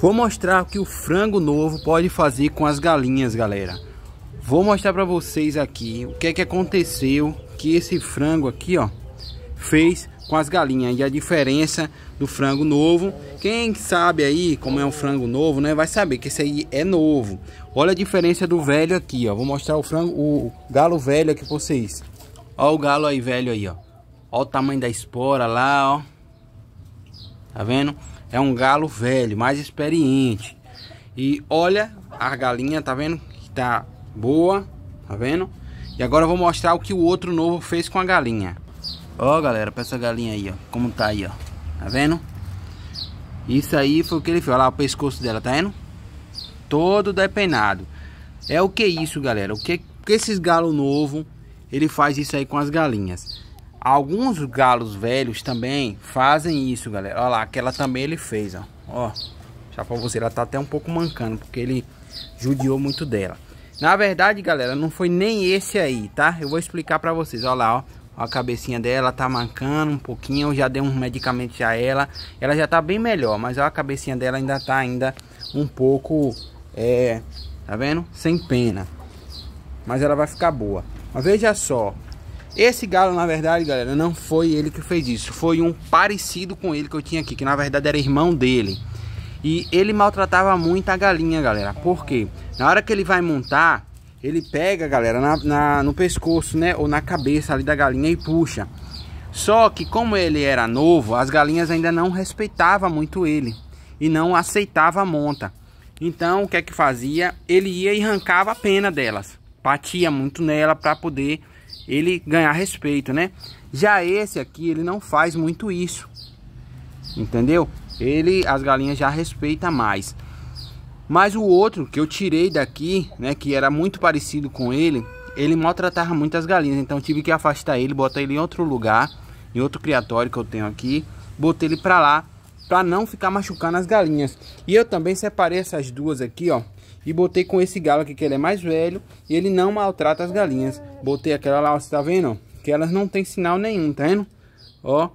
Vou mostrar o que o frango novo pode fazer com as galinhas, galera. Vou mostrar para vocês aqui o que é que aconteceu que esse frango aqui, ó, fez com as galinhas e a diferença do frango novo. Quem sabe aí como é um frango novo, né, vai saber que esse aí é novo. Olha a diferença do velho aqui, ó. Vou mostrar o frango, o galo velho aqui para vocês. Ó o galo aí velho aí, ó. Ó o tamanho da espora lá, ó. Tá vendo? é um galo velho, mais experiente. E olha a galinha, tá vendo? Que tá boa, tá vendo? E agora eu vou mostrar o que o outro novo fez com a galinha. Ó, galera, pra essa galinha aí, ó. Como tá aí, ó. Tá vendo? Isso aí foi o que ele fez. Olha lá o pescoço dela, tá vendo? Todo depenado. É o que isso, galera. O que, que esses galo novo, ele faz isso aí com as galinhas. Alguns galos velhos também fazem isso, galera. Olha lá, aquela também ele fez, ó. Ó, já pra você, ela tá até um pouco mancando, porque ele judiou muito dela. Na verdade, galera, não foi nem esse aí, tá? Eu vou explicar pra vocês, olha lá, ó. A cabecinha dela tá mancando um pouquinho, eu já dei uns medicamentos a ela. Ela já tá bem melhor, mas ó, a cabecinha dela ainda tá ainda um pouco, é... Tá vendo? Sem pena. Mas ela vai ficar boa. Mas veja só, esse galo, na verdade, galera, não foi ele que fez isso. Foi um parecido com ele que eu tinha aqui, que na verdade era irmão dele. E ele maltratava muito a galinha, galera. Por quê? Na hora que ele vai montar, ele pega, galera, na, na, no pescoço, né? Ou na cabeça ali da galinha e puxa. Só que como ele era novo, as galinhas ainda não respeitavam muito ele e não aceitava a monta. Então, o que é que fazia? Ele ia e arrancava a pena delas. Batia muito nela para poder ele ganhar respeito, né? Já esse aqui, ele não faz muito isso. Entendeu? Ele, as galinhas já respeita mais. Mas o outro que eu tirei daqui, né, que era muito parecido com ele, ele maltratava muito as galinhas, então tive que afastar ele, botar ele em outro lugar, em outro criatório que eu tenho aqui, botei ele para lá para não ficar machucando as galinhas. E eu também separei essas duas aqui, ó, e botei com esse galo aqui que ele é mais velho e ele não maltrata as galinhas. Botei aquela lá, você tá vendo? Que elas não tem sinal nenhum, tá vendo? Ó,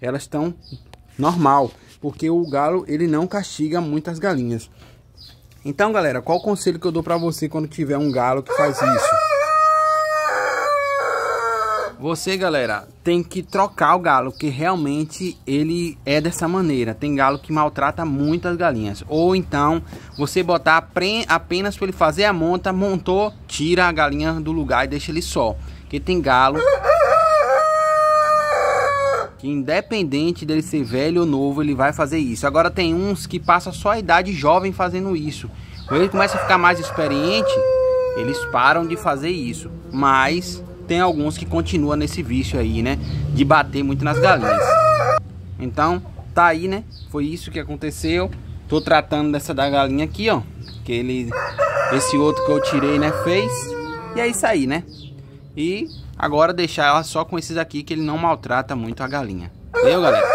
elas estão normal, porque o galo ele não castiga muitas galinhas. Então, galera, qual o conselho que eu dou para você quando tiver um galo que faz isso? Você, galera, tem que trocar o galo, que realmente ele é dessa maneira. Tem galo que maltrata muitas galinhas. Ou então, você botar apenas para ele fazer a monta, montou, tira a galinha do lugar e deixa ele só. Que tem galo que independente dele ser velho ou novo, ele vai fazer isso. Agora tem uns que passam só a idade jovem fazendo isso. Quando ele começa a ficar mais experiente, eles param de fazer isso. Mas tem alguns que continuam nesse vício aí, né? De bater muito nas galinhas. Então, tá aí, né? Foi isso que aconteceu. Tô tratando dessa da galinha aqui, ó. Que ele... Esse outro que eu tirei, né? Fez. E é isso aí, né? E agora deixar ela só com esses aqui que ele não maltrata muito a galinha. Valeu, galera?